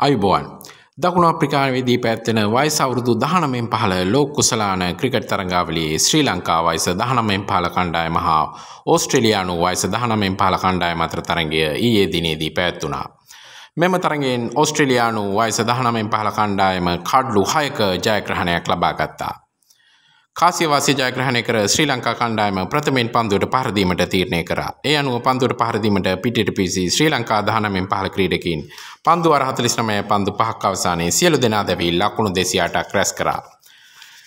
අයිබෝන් දකුණ අප්‍රිකාවේදී පැත්වෙන වයිස අවුරුදු දහනමෙන් පහළ ලෝක කුසලාන ක්‍රිකට් තරංගාවලේ ශ්‍රී ලංකා වයිස දහනමෙන් පහළ කණ්ඩායම හා ඕස්ට්‍රේලියානු වයිස දහනමෙන් පහළ කණ්ඩායම අතර තරගය ඊයේ දිනේදී පැවැත්වුණා. මෙම තරගෙන් ඔස්ට්‍රේලියානු වයිස දහනමෙන් පහළ කණ්ඩායම කඩ්ලු හයක ජයග්‍රහණයක් ලබාගත්තා. කාසියවාසි ජයග්‍රහණය කර ශ්‍රී ලංකා කණ්ඩායම ප්‍රථමයෙන් පන්දුවට පහරදීමට තීරණය කරා. ඒ අනුව පන්දුවට පහරදීමට පිටට පිසි ශ්‍රී ලංකා දහනමෙන් පහළ ක්‍රීඩකින් පන්දු අරහතලිස්නමය පන්දු පහක් අවසානයේ සියලු දෙනා දැවී ලකුණු දෙසියාටක් රැස් කරා.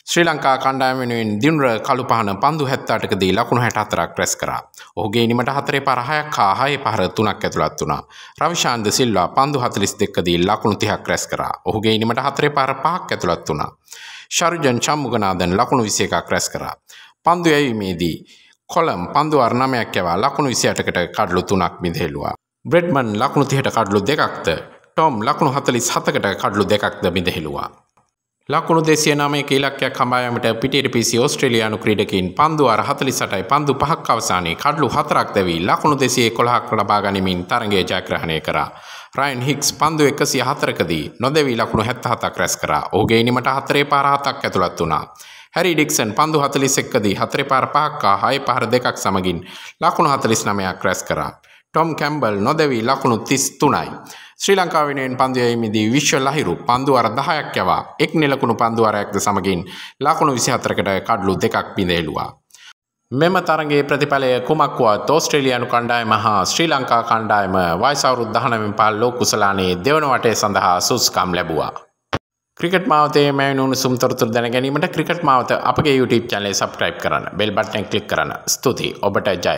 ශ්‍රී ලංකා කණ්ඩායම වෙනුවෙන් දිනුර කළු පහන පන්දු 78කදී ලකුණු 64ක් රැස් කරා. ඔහුගේ ඉනිමට 4 පහර 6ක් හා 6 පහර 3ක් ඇතුළත් වුණා. රවිශාන්ද සිල්වා පන්දු 42කදී ලකුණු 30ක් රැස් කරා. ඔහුගේ ඉනිමට 4 පහර 5ක් ඇතුළත් වුණා. ශරුජන් චම්මුගනාදන් ලකුණු 21ක් රැස් කරා. පන්දු යැවීමේදී කොළම් පන්දු අර්ණමයක් යවා ලකුණු 28කට කඩලු 3ක් මිදෙලුවා. බ්‍රෙඩ්මන් ලකුණු 30ට කඩලු 2ක්ද, ටොම් ලකුණු 47කට කඩලු 2ක්ද මිදෙලුවා. ලකුණු දෙසිය නමේ ඉලක්කයක් හඹායමට පිටට පිසි ඔස්ට්‍රලයානු ක්‍රඩකින් පන්දු අර හතලි සටයි පන්දු පහක් අවසානයේ කඩලු හතරක් දැවී ලකුණු දෙසේ කොළහක් ලබාගනිමින් තරගේ ජයග්‍රහණය කර. රයින් හික්ස් පන්දු එකසිය හතරකදී නොදැවී ලකුණු හැත්ත හතක් රැස් කර ඕගේනිීමට හතරේ පාරහතක් ඇතුළත් වුණා. හැරි ඩික්සන් පන්දු හතලිස් එක්කදී හතරේ පාර පහක්කා හය පහර දෙකක් සමගින් ලකුණු හතලිස් නමයක් රැස් කර. ටොම් කැම්බල් නොදැවී ලකුණු තිස් තුනයි. ශ්‍රී ලංකාවෙනුවෙන් පන්දුයයිමේදී විශ්ව ලහිරු පන්දු අර 10ක් යවා එක් නෙලකුණු පන්දු අරයක්ද සමගින් ලකුණු 24කට කඩලු දෙකක් බිඳ එළුවා. මෙම තරගේ ප්‍රතිඵලය කුමක්වත් තෝස්ට්‍රේලියනු කණ්ඩායම හා ශ්‍රී ලංකා කණ්ඩායම වයිසවරුද් දහනමින් පාල්ලෝ කුසලානේ දෙවන වටේ සඳහා සුස්කම් ලැබවා. ක්‍රිකට මාවතේ මැනුණු සුම්තොරතුර දැන ගැනීමට ක්‍රිකට මාවත අපගේ YouTube චැනලේ සබස්ක්‍රයිබ් කරන්න බෙල්බට්න කලික් කරන්න ස්තුති ඔබට ජය.